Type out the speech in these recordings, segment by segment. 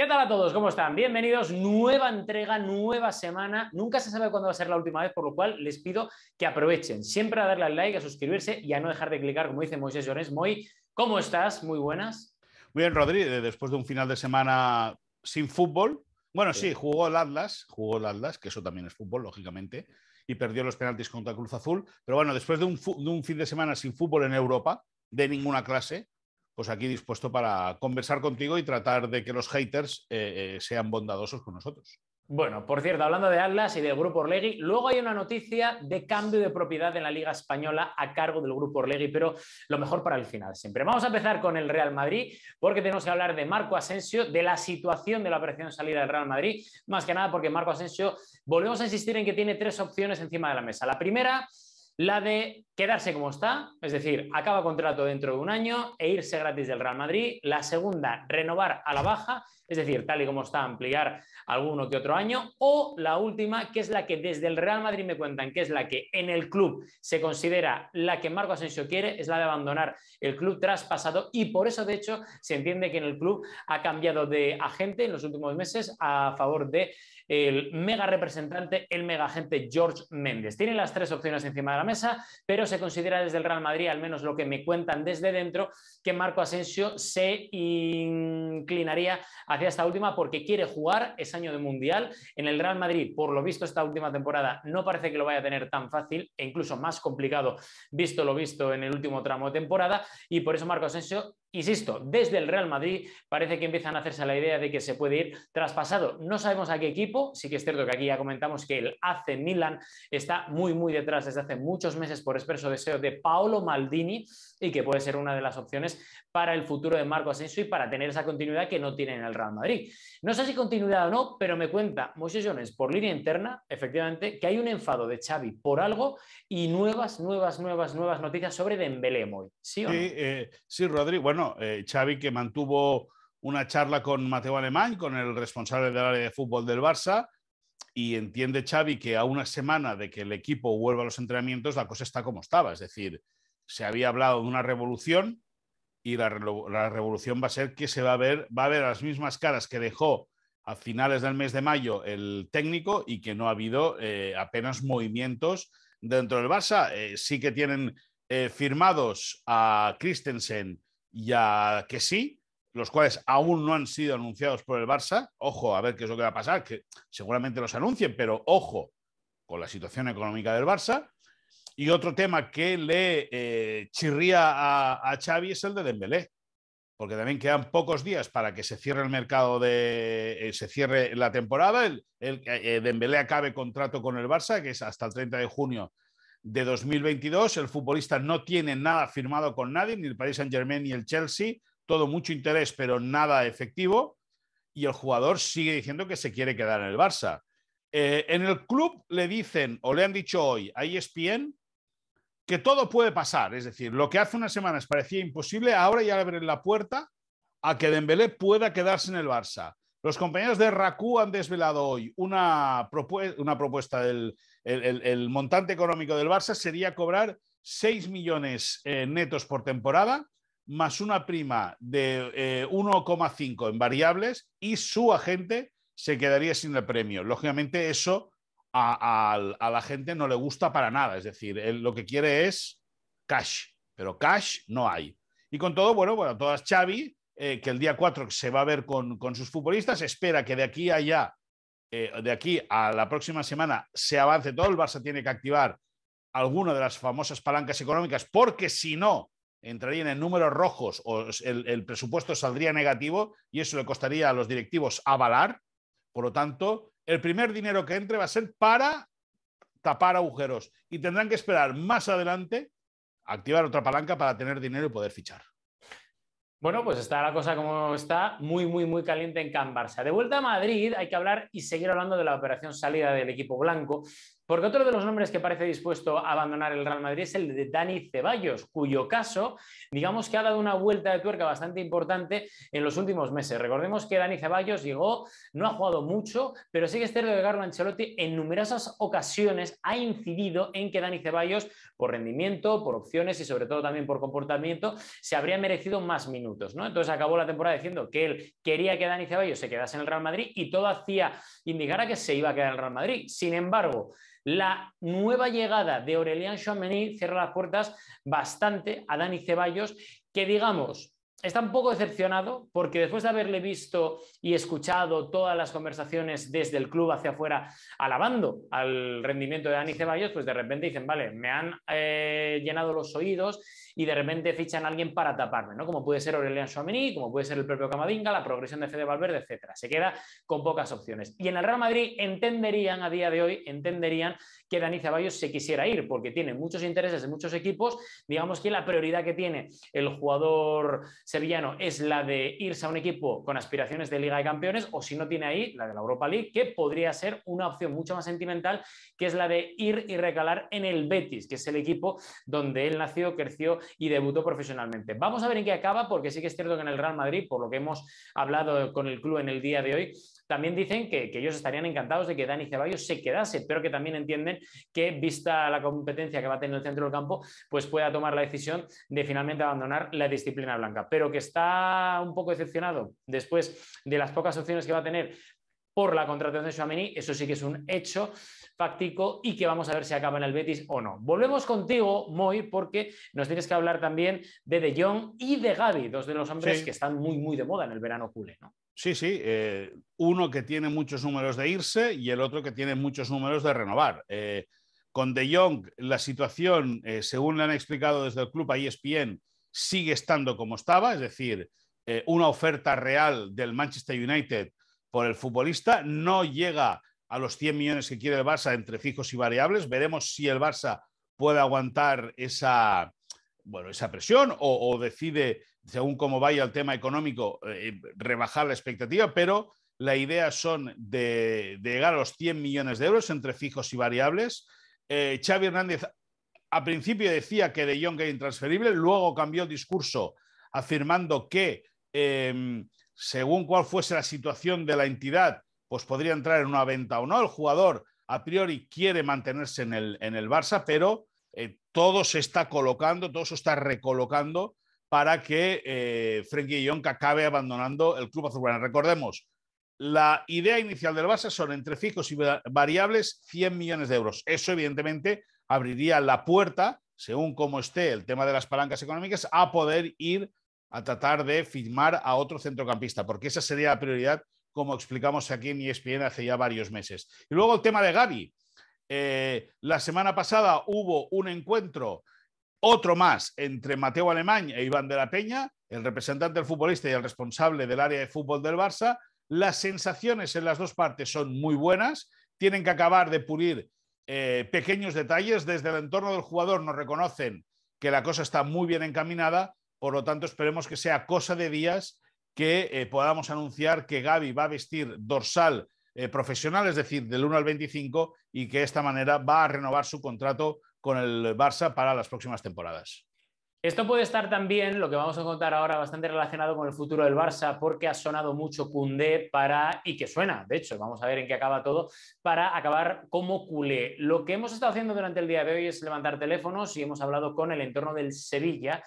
¿Qué tal a todos? ¿Cómo están? Bienvenidos. Nueva entrega, nueva semana. Nunca se sabe cuándo va a ser la última vez, por lo cual les pido que aprovechen siempre a darle al like, a suscribirse y a no dejar de clicar, como dice Moisés Llorens. Moy, ¿cómo estás? Muy buenas. Muy bien, Rodríguez. Eh, después de un final de semana sin fútbol. Bueno, sí, jugó el Atlas, jugó el Atlas, que eso también es fútbol, lógicamente, y perdió los penaltis contra Cruz Azul. Pero bueno, después de un fin de semana sin fútbol en Europa, de ninguna clase, pues aquí dispuesto para conversar contigo y tratar de que los haters eh, eh, sean bondadosos con nosotros. Bueno, por cierto, hablando de Atlas y del Grupo Orlegi, luego hay una noticia de cambio de propiedad en la Liga Española a cargo del Grupo Orlegi, pero lo mejor para el final siempre. Vamos a empezar con el Real Madrid, porque tenemos que hablar de Marco Asensio, de la situación de la operación de salida del Real Madrid, más que nada porque Marco Asensio, volvemos a insistir en que tiene tres opciones encima de la mesa. La primera la de quedarse como está, es decir, acaba contrato dentro de un año e irse gratis del Real Madrid. La segunda, renovar a la baja es decir, tal y como está, ampliar alguno que otro año, o la última, que es la que desde el Real Madrid me cuentan, que es la que en el club se considera la que Marco Asensio quiere, es la de abandonar el club traspasado y por eso, de hecho, se entiende que en el club ha cambiado de agente en los últimos meses a favor de el mega representante, el mega agente George Méndez. Tienen las tres opciones encima de la mesa, pero se considera desde el Real Madrid, al menos lo que me cuentan desde dentro, que Marco Asensio se inclinaría a esta última porque quiere jugar, ese año de Mundial. En el Real Madrid, por lo visto, esta última temporada no parece que lo vaya a tener tan fácil e incluso más complicado, visto lo visto en el último tramo de temporada. Y por eso Marco Asensio Insisto, desde el Real Madrid parece que empiezan a hacerse la idea de que se puede ir traspasado. No sabemos a qué equipo, sí que es cierto que aquí ya comentamos que el AC Milan está muy, muy detrás desde hace muchos meses por expreso deseo de Paolo Maldini y que puede ser una de las opciones para el futuro de Marco Asensio y para tener esa continuidad que no tiene en el Real Madrid. No sé si continuidad o no, pero me cuenta Moisés Jones por línea interna, efectivamente, que hay un enfado de Xavi por algo y nuevas, nuevas, nuevas, nuevas noticias sobre Dembélé hoy. ¿Sí, o sí, eh, Rodri. Bueno, eh, Xavi que mantuvo una charla con Mateo Alemán, con el responsable del área de fútbol del Barça, y entiende Xavi que a una semana de que el equipo vuelva a los entrenamientos, la cosa está como estaba. Es decir, se había hablado de una revolución, y la, revolución va a ser que se va a ver, va a ver las mismas caras que dejó a finales del mes de mayo el técnico y que no ha habido eh, apenas movimientos dentro del Barça. Eh, sí que tienen eh, firmados a Christensen y a que sí, los cuales aún no han sido anunciados por el Barça. Ojo, a ver qué es lo que va a pasar, que seguramente los anuncien, pero ojo con la situación económica del Barça. Y otro tema que le eh, chirría a, Xavi es el de Dembélé, porque también quedan pocos días para que se cierre el mercado de eh, se cierre la temporada, el, eh, Dembélé acabe contrato con el Barça, que es hasta el 30 de junio de 2022. El futbolista no tiene nada firmado con nadie, ni el Paris Saint-Germain ni el Chelsea, todo mucho interés, pero nada efectivo, y el jugador sigue diciendo que se quiere quedar en el Barça. en el club le dicen o le han dicho hoy a ESPN que todo puede pasar. Es decir, lo que hace unas semanas parecía imposible, ahora ya abren la puerta a que Dembélé pueda quedarse en el Barça. Los compañeros de RACU han desvelado hoy una, propuesta, una propuesta del el, montante económico del Barça sería cobrar 6 millones eh, netos por temporada, más una prima de 1,5 eh, en variables y su agente se quedaría sin el premio. Lógicamente eso a, la gente no le gusta para nada. Es decir, lo que quiere es cash, pero cash no hay. Y con todo, bueno, bueno, todas Xavi, eh, que el día 4 se va a ver con, sus futbolistas, espera que de aquí a allá, eh, de aquí a la próxima semana, se avance todo. El Barça tiene que activar alguna de las famosas palancas económicas, porque si no, entrarían en números rojos o el, presupuesto saldría negativo y eso le costaría a los directivos avalar. Por lo tanto, el primer dinero que entre va a ser para tapar agujeros y tendrán que esperar más adelante activar otra palanca para tener dinero y poder fichar. Bueno, pues está la cosa como está, muy, muy, muy caliente en Can Barça. De vuelta a Madrid, hay que hablar y seguir hablando de la operación salida del equipo blanco. Porque otro de los nombres que parece dispuesto a abandonar el Real Madrid es el de Dani Ceballos, cuyo caso, digamos que ha dado una vuelta de tuerca bastante importante en los últimos meses. Recordemos que Dani Ceballos llegó, no ha jugado mucho, pero sí que este de Carlo Ancelotti en numerosas ocasiones ha incidido en que Dani Ceballos, por rendimiento, por opciones y sobre todo también por comportamiento, se habría merecido más minutos. ¿no? Entonces acabó la temporada diciendo que él quería que Dani Ceballos se quedase en el Real Madrid y todo hacía indicar a que se iba a quedar en el Real Madrid. Sin embargo, la nueva llegada de Aurelian Chouameni cierra las puertas bastante a Dani Ceballos, que digamos, está un poco decepcionado porque después de haberle visto y escuchado todas las conversaciones desde el club hacia afuera, alabando al rendimiento de Dani Ceballos, pues de repente dicen, vale, me han eh, llenado los oídos y de repente fichan a alguien para taparme, ¿no? Como puede ser Aurelian Chouameni, como puede ser el propio Camadinga, la progresión de Fede Valverde, etcétera. Se queda con pocas opciones. Y en el Real Madrid entenderían a día de hoy, entenderían que Dani Ceballos se quisiera ir porque tiene muchos intereses en muchos equipos, digamos que la prioridad que tiene el jugador sevillano es la de irse a un equipo con aspiraciones de Liga de Campeones o si no tiene ahí la de la Europa League, que podría ser una opción mucho más sentimental, que es la de ir y recalar en el Betis, que es el equipo donde él nació, creció y debutó profesionalmente. Vamos a ver en qué acaba, porque sí que es cierto que en el Real Madrid, por lo que hemos hablado con el club en el día de hoy, también dicen que, ellos estarían encantados de que Dani Ceballos se quedase, pero que también entienden que, vista la competencia que va a tener el centro del campo, pues pueda tomar la decisión de finalmente abandonar la disciplina blanca. Pero que está un poco decepcionado después de las pocas opciones que va a tener por la contratación de Suamini. eso sí que es un hecho fáctico y que vamos a ver si acaba en el Betis o no. Volvemos contigo, Moy, porque nos tienes que hablar también de De Jong y de Gaby, dos de los hombres que están muy, muy de moda en el verano culé, ¿no? Sí, sí. Eh, uno que tiene muchos números de irse y el otro que tiene muchos números de renovar. Eh, con De Jong, la situación, eh, según le han explicado desde el club a ESPN, sigue estando como estaba, es decir, una oferta real del Manchester United por el futbolista no llega a los 100 millones que quiere el Barça entre fijos y variables. Veremos si el Barça puede aguantar esa, bueno, esa presión o decide según cómo vaya el tema económico, eh, eh, rebajar la expectativa, pero la idea son de, llegar a los 100 millones de euros entre fijos y variables. Eh, Xavi Hernández a principio decía que De Jong era intransferible, luego cambió el discurso afirmando que em, según cuál fuese la situación de la entidad, pues podría entrar en una venta o no. El jugador a priori quiere mantenerse en el, Barça, pero todo se está colocando, todo se está recolocando para que eh, Frenkie Jong acabe abandonando el club azulgrana. Recordemos, la idea inicial del Barça son entre fijos y variables 100 millones de euros. Eso, evidentemente, abriría la puerta, según como esté el tema de las palancas económicas, a poder ir a tratar de firmar a otro centrocampista, porque esa sería la prioridad, como explicamos aquí en ESPN hace ya varios meses. Y luego el tema de Gaby. Eh, la semana pasada hubo un encuentro otro más entre Mateo Alemán e Iván de la Peña, el representante del futbolista y el responsable del área de fútbol del Barça. Las sensaciones en las dos partes son muy buenas. Tienen que acabar de pulir eh, pequeños detalles. Desde el entorno del jugador nos reconocen que la cosa está muy bien encaminada. Por lo tanto, esperemos que sea cosa de días que eh, podamos anunciar que Gaby va a vestir dorsal eh, profesional, es decir, del 1 al 25, y que de esta manera va a renovar su contrato con el Barça para las próximas temporadas. Esto puede estar también, lo que vamos a contar ahora, bastante relacionado con el futuro del Barça, porque ha sonado mucho Cundé para, y que suena, de hecho, vamos a ver en qué acaba todo, para acabar como culé. Lo que hemos estado haciendo durante el día de hoy es levantar teléfonos y hemos hablado con el entorno del Sevilla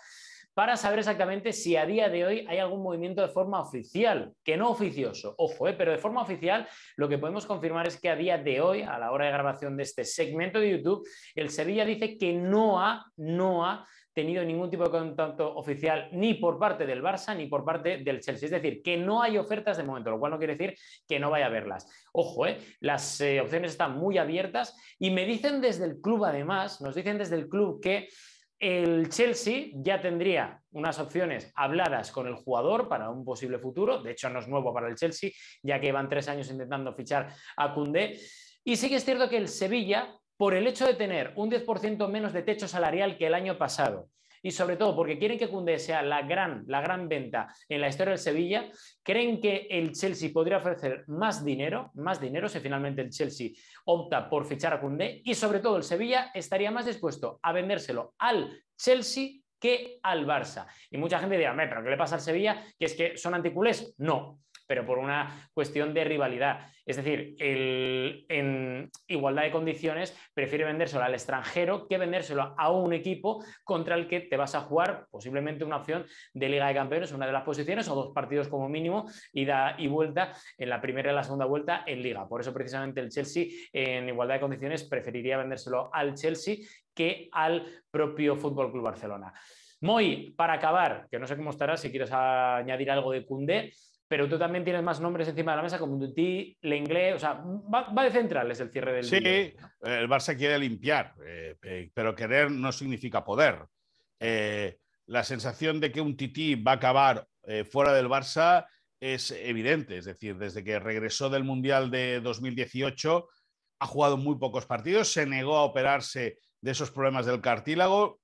para saber exactamente si a día de hoy hay algún movimiento de forma oficial, que no oficioso, ojo, eh, pero de forma oficial lo que podemos confirmar es que a día de hoy, a la hora de grabación de este segmento de YouTube, el Sevilla dice que no ha, no ha tenido ningún tipo de contacto oficial ni por parte del Barça ni por parte del Chelsea. Es decir, que no hay ofertas de momento, lo cual no quiere decir que no vaya a verlas. Ojo, eh, las eh, opciones están muy abiertas y me dicen desde el club además, nos dicen desde el club que el Chelsea ya tendría unas opciones habladas con el jugador para un posible futuro. De hecho, no es nuevo para el Chelsea, ya que van tres años intentando fichar a Cundé. Y sí que es cierto que el Sevilla, por el hecho de tener un 10% menos de techo salarial que el año pasado, y sobre todo porque quieren que Cundé sea la gran, venta en la historia del Sevilla, creen que el Chelsea podría ofrecer más dinero, más dinero si finalmente el Chelsea opta por fichar a Cunde y sobre todo el Sevilla estaría más dispuesto a vendérselo al Chelsea que al Barça. Y mucha gente dirá, pero ¿qué le pasa al Sevilla? Que es que son anticulés. No, pero por una cuestión de rivalidad. Es decir, en igualdad de condiciones prefiere vendérselo al extranjero que vendérselo a un equipo contra el que te vas a jugar posiblemente una opción de Liga de Campeones, una de las posiciones o dos partidos como mínimo, ida y vuelta en la primera y la segunda vuelta en Liga. Por eso precisamente el Chelsea en igualdad de condiciones preferiría vendérselo al Chelsea que al propio Fútbol Club Barcelona. Moy, para acabar, que no sé cómo estarás, si quieres añadir algo de Cundé, pero tú también tienes más nombres encima de la mesa como le inglés, o sea, va, va, de es el cierre del Sí, el Barça quiere limpiar, eh, eh, pero querer no significa poder. Eh, la sensación de que un Tití va a acabar fuera del Barça es evidente, es decir, desde que regresó del Mundial de 2018 ha jugado muy pocos partidos, se negó a operarse de esos problemas del cartílago,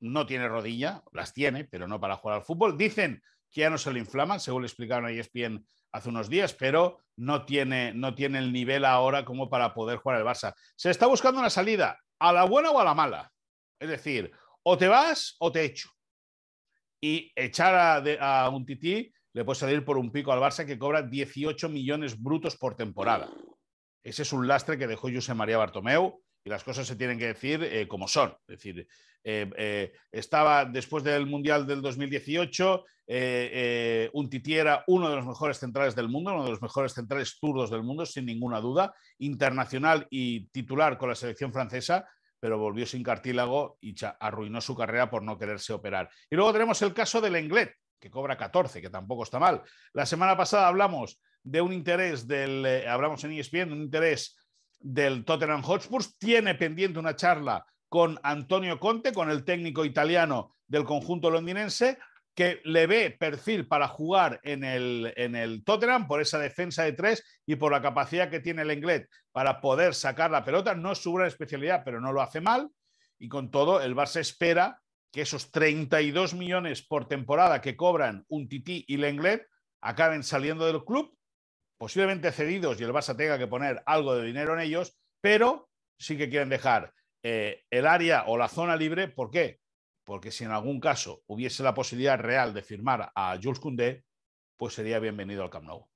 no tiene rodilla, las tiene, pero no para jugar al fútbol. Dicen que ya no se le inflaman, según le explicaron a ESPN hace unos días, pero no tiene, no tiene el nivel ahora como para poder jugar al Barça. Se está buscando una salida, a la buena o a la mala. Es decir, o te vas o te echo. Y echar a, un tití le puede salir por un pico al Barça que cobra 18 millones brutos por temporada. Ese es un lastre que dejó José María Bartomeu y las cosas se tienen que decir eh, como son. Es decir, eh, eh, estaba después del Mundial del 2018, un titiera, uno de los mejores centrales del mundo, uno de los mejores centrales turdos del mundo, sin ninguna duda, internacional y titular con la selección francesa, pero volvió sin cartílago y arruinó su carrera por no quererse operar. Y luego tenemos el caso del Englet, que cobra 14, que tampoco está mal. La semana pasada hablamos de un interés del, hablamos en ESPN, un interés del Tottenham Hotspur, tiene pendiente una charla con Antonio Conte, con el técnico italiano del conjunto londinense, que le ve perfil para jugar en el, Tottenham por esa defensa de tres y por la capacidad que tiene el inglés para poder sacar la pelota. No es su gran especialidad, pero no lo hace mal. Y con todo, el Barça espera que esos 32 millones por temporada que cobran un tití y Lenglet acaben saliendo del club posiblemente cedidos y el Barça tenga que poner algo de dinero en ellos, pero sí que quieren dejar eh, el área o la zona libre. ¿Por qué? Porque si en algún caso hubiese la posibilidad real de firmar a Jules Koundé, pues sería bienvenido al Camp Nou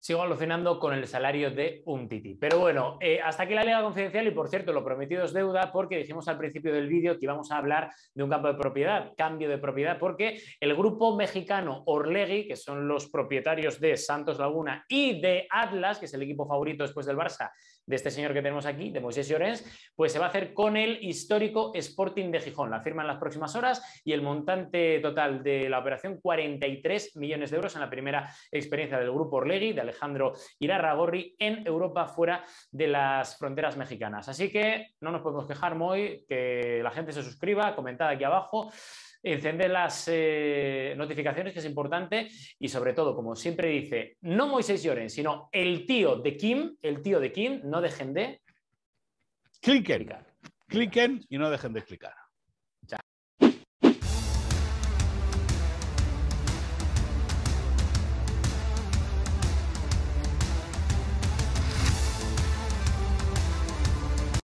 sigo alucinando con el salario de un titi. Pero bueno, eh, hasta aquí la Liga Confidencial y por cierto, lo prometido es deuda porque dijimos al principio del vídeo que íbamos a hablar de un campo de propiedad, cambio de propiedad, porque el grupo mexicano Orlegui, que son los propietarios de Santos Laguna y de Atlas, que es el equipo favorito después del Barça de este señor que tenemos aquí, de Moisés Llorens, pues se va a hacer con el histórico Sporting de Gijón. La firma en las próximas horas y el montante total de la operación 43 millones de euros en la primera experiencia del grupo Orlegui, de Alejandro Irarragorri en Europa fuera de las fronteras mexicanas. Así que no nos podemos quejar, muy que la gente se suscriba, comentad aquí abajo encender las eh, notificaciones, que es importante, y sobre todo, como siempre dice, no Moisés Lloren, sino el tío de Kim, el tío de Kim, no dejen de clicar. cliquen y no dejen de clicar.